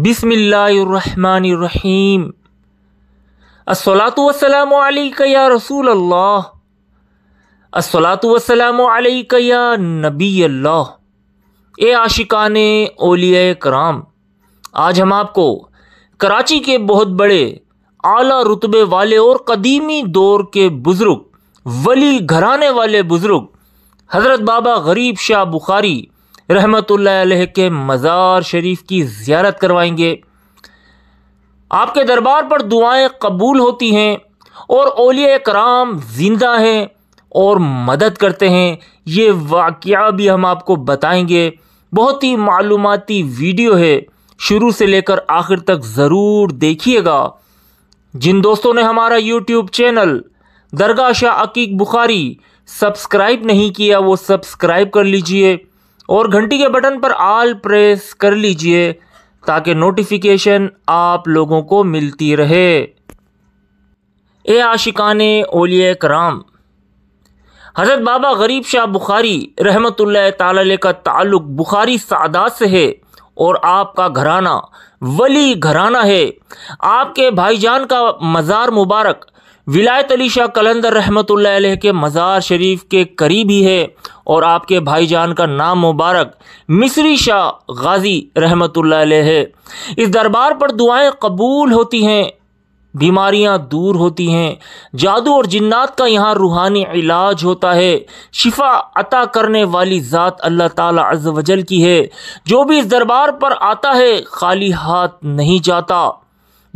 बिसमीम असलातम या रसूल अल्लाह असलातम या नबी अल्लाह ए आशिकान ओलिया कराम आज हम आपको कराची के बहुत बड़े आला रुतबे वाले और कदीमी दौर के बुज़ुर्ग वली घराने वाले बुज़ुर्ग हज़रत बाबा गरीब शाह बुखारी रहमत के मज़ार शरीफ की ज़्यारत करवाएंगे आपके दरबार पर दुआएं कबूल होती हैं और ओलिया कराम ज़िंदा हैं और मदद करते हैं ये वाक़ भी हम आपको बताएंगे बहुत ही मालूमती वीडियो है शुरू से लेकर आखिर तक ज़रूर देखिएगा जिन दोस्तों ने हमारा YouTube channel Dargah Shah Akeek Bukhari subscribe नहीं किया वो सब्सक्राइब कर लीजिए और घंटी के बटन पर आल प्रेस कर लीजिए ताकि नोटिफिकेशन आप लोगों को मिलती रहे ए आशिकान ओलिया कराम हज़रत बाबा गरीब शाह बुखारी रहमत ताल का ताल्लुक बुखारी सादात से है और आपका घराना वली घराना है आपके भाईजान का मज़ार मुबारक विलायत अली शाह कलंदर रहमत के मज़ार शरीफ के करीब ही है और आपके भाईजान का नाम मुबारक मिसरी शाह गाजी रहमत है इस दरबार पर दुआएं कबूल होती हैं बीमारियां दूर होती हैं जादू और जिन्नात का यहाँ रूहानी इलाज होता है शिफा अता करने वाली ज़ात अल्लाह ताला अज़ वजल की है जो भी इस दरबार पर आता है खाली हाथ नहीं जाता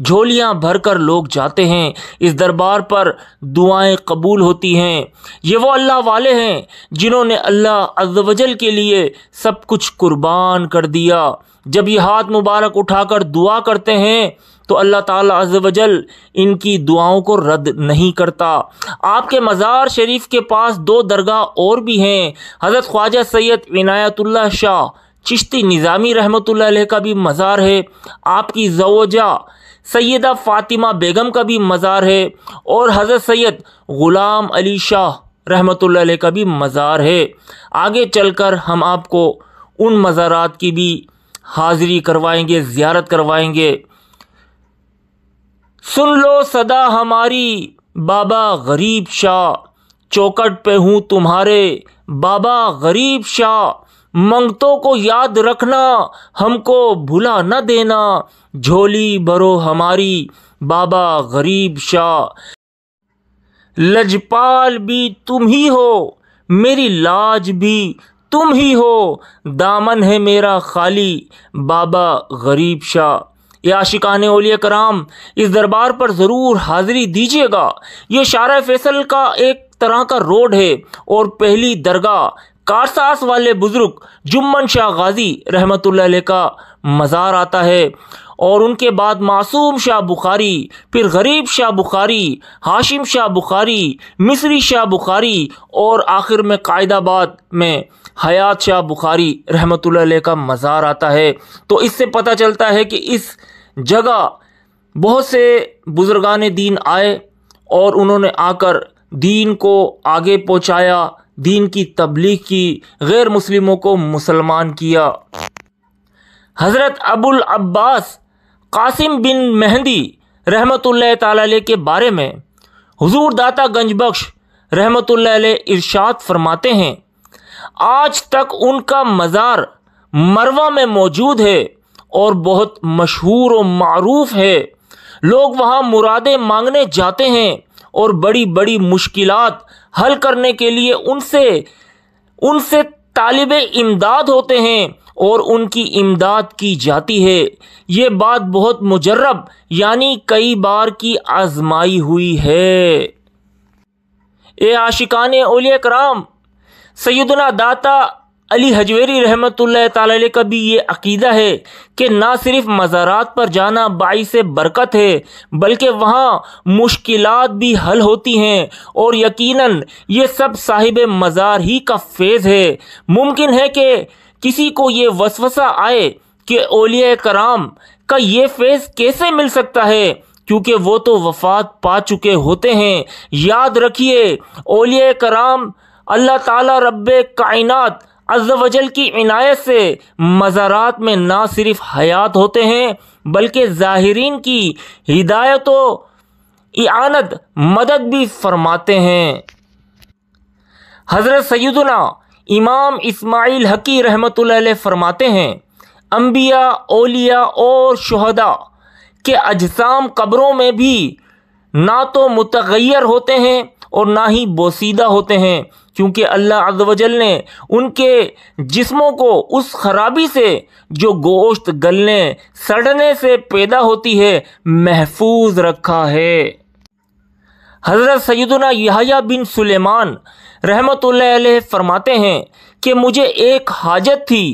झोलियां भरकर लोग जाते हैं इस दरबार पर दुआएं कबूल होती हैं ये वो अल्लाह वाले हैं जिन्होंने अल्लाह अजवजल के लिए सब कुछ कुर्बान कर दिया जब ये हाथ मुबारक उठाकर दुआ करते हैं तो अल्लाह ताला अजवजल इनकी दुआओं को रद्द नहीं करता आपके मज़ार शरीफ के पास दो दरगाह और भी हैं हज़रत ख्वाजा सैयद इनायतुल्ला शाह चिश्ती निज़ामी रहमत का भी मज़ार है आपकी जवजा सैदा फ़ातिमा बेगम का भी मज़ार है और हज़रत सैद ग़ुलाम अली शाह रहमत का भी मज़ार है आगे चल कर हम आपको उन मज़ारात की भी हाज़िरी करवाएंगे ज़्यारत करवाएंगे सुन लो सदा हमारी बाबा गरीब शाह चौकट पे हूँ तुम्हारे बाबा गरीब शाह मंगतों को याद रखना हमको भुला न देना झोली भरो हमारी बाबा गरीब शाह लजपाल भी तुम ही हो मेरी लाज भी तुम ही हो दामन है मेरा खाली बाबा गरीब शाह ये आशिकान ओलिया कराम इस दरबार पर ज़रूर हाजिरी दीजिएगा ये शार फैसल का एक तरह का रोड है और पहली दरगाह कारसास वाले बुज़ुर्ग जुम्मन शाह गाजी रहमत का मज़ार आता है और उनके बाद मासूम शाह बुखारी फिर गरीब शाह बुखारी हाशिम शाह बुखारी मिस्री शाह बुखारी और आखिर में कायदाबाद में हयात शाह बुखारी रहमत का मज़ार आता है तो इससे पता चलता है कि इस जगह बहुत से बुज़ुर्गान दीन आए और उन्होंने आकर दीन को आगे पहुँचाया दीन की तबलीग की गैर मुस्लिमों को मुसलमान किया हज़रत अबुल अब्बास कासिम बिन मेहंदी रहमत ताली के बारे में हुजूर दाता गंजबख्श रहमत इरशाद फरमाते हैं आज तक उनका मज़ार मरवा में मौजूद है और बहुत मशहूर और मरूफ है लोग वहाँ मुरादें मांगने जाते हैं और बड़ी बड़ी मुश्किल हल करने के लिए उनसे उनसे तालिब इमदाद होते हैं और उनकी इमदाद की जाती है ये बात बहुत मुजरब यानी कई बार की आजमाई हुई है ए आशिकान ओलिया कराम सैदना दाता अली हजवेरी रहमत का भी ये अकीदा है कि ना सिर्फ मज़ारात पर जाना बाईस बरकत है बल्कि वहाँ मुश्किल भी हल होती हैं और यकीनन ये सब साहिब मज़ार ही का फेज़ है मुमकिन है कि किसी को ये वसवसा आए कि ओलिया कराम का ये फेज़ कैसे मिल सकता है क्योंकि वो तो वफात पा चुके होते हैं याद रखिए ओलिया कराम अल्लाह ताला रब कायनात अज्जल की इनायत से मज़ारात में ना सिर्फ हयात होते हैं बल्कि ज़ाहरीन की हिदायत इआनत मदद भी फरमाते हैं हज़रत सैदना इमाम इस्माइल हकी रहमत फरमाते हैं अम्बिया ओलिया और शहदा के अजसाम कब्रों में भी ना तो मतगैर होते हैं और ना ही बोसीदा होते हैं क्योंकि अल्लाह अजवजल ने उनके जिस्मों को उस खराबी से जो गोश्त गलने सड़ने से पैदा होती है महफूज रखा है हज़रत सैदना यहाया बिन सुलेमान रहमत फरमाते हैं कि मुझे एक हाजत थी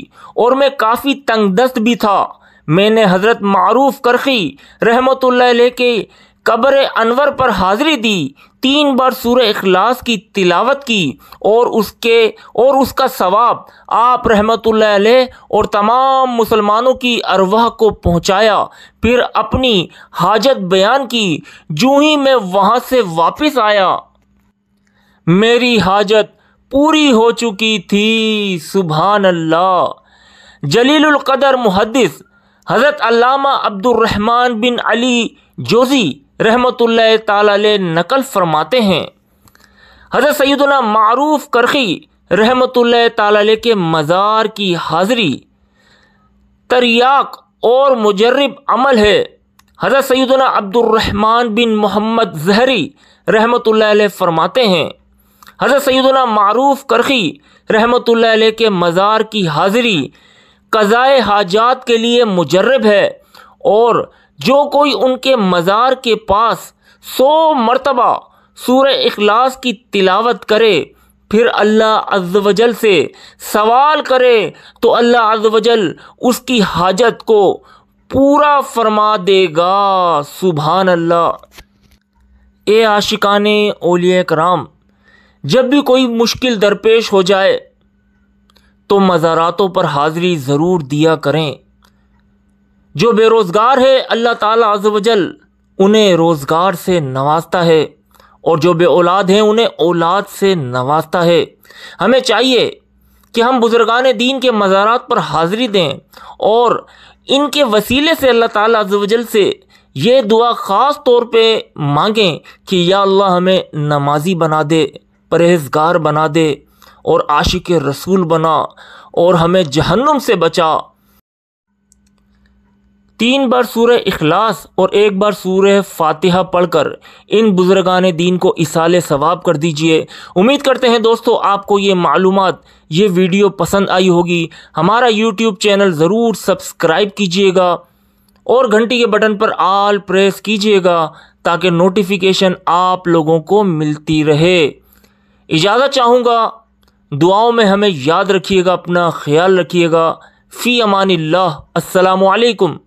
और मैं काफ़ी तंगदस्त भी था मैंने हज़रत मरूफ करखी रहमत के कब्र अनवर पर हाजिरी दी तीन बार सूर्य इखलास की तिलावत की और उसके और उसका सवाब आप रहमत और तमाम मुसलमानों की अरवाह को पहुंचाया फिर अपनी हाजत बयान की जू ही मैं वहाँ से वापस आया मेरी हाजत पूरी हो चुकी थी सुबह अल्लाह जलीलुल कदर मुहदस हज़रत अल्लामा अब्दुलरहमान बिन अली जोजी रहमत ताल नकल फरमाते हैं हज़रत सैदुल्ला मारूफ करखी रहमत ताल के मज़ार की हाजिरी तरियाक और मुजरब अमल है हज़रत सैदुल्ला अब्दुलरहमान बिन मोहम्मद जहरी रहमत फरमाते हैं हज़रत सैदुल्ला मारूफ करखी रहमत के मज़ार की हाजिरी कज़ाए हाजात के लिए मुजरब है और जो कोई उनके मज़ार के पास सौ मरतबा सूर अखलास की तिलावत करे फिर अल्लाह अजवजल से सवाल करे तो अल्लाह अजवजल उसकी हाजत को पूरा फरमा देगा सुबहान अल्लाह ए आशिकान ओलिया कराम जब भी कोई मुश्किल दरपेश हो जाए तो मज़ारातों पर हाज़िरी ज़रूर दिया करें जो बेरोज़गार है अल्लाह ताला वजल उन्हें रोज़गार से नवाजता है और जो बे औलाद हैं उन्हें औलाद से नवाजता है हमें चाहिए कि हम बुज़ुर्गान दीन के मज़ारात पर हाज़िरी दें और इनके वसीले से अल्लाह ताला वजल से ये दुआ ख़ास तौर पर मांगें कि या अल्लाह हमें नमाजी बना दे परहेजगार बना दे और आशिक रसूल बना और हमें जहन्नुम से बचा तीन बार सूर्य इखलास और एक बार सूर्य फातिहा पढ़कर इन बुजुर्गान दीन को इसाल सवाब कर दीजिए उम्मीद करते हैं दोस्तों आपको ये मालूम ये वीडियो पसंद आई होगी हमारा यूट्यूब चैनल ज़रूर सब्सक्राइब कीजिएगा और घंटी के बटन पर आल प्रेस कीजिएगा ताकि नोटिफिकेशन आप लोगों को मिलती रहे इजाज़त चाहूँगा दुआओं में हमें याद रखिएगा अपना ख्याल रखिएगा फ़ी अमान असलकम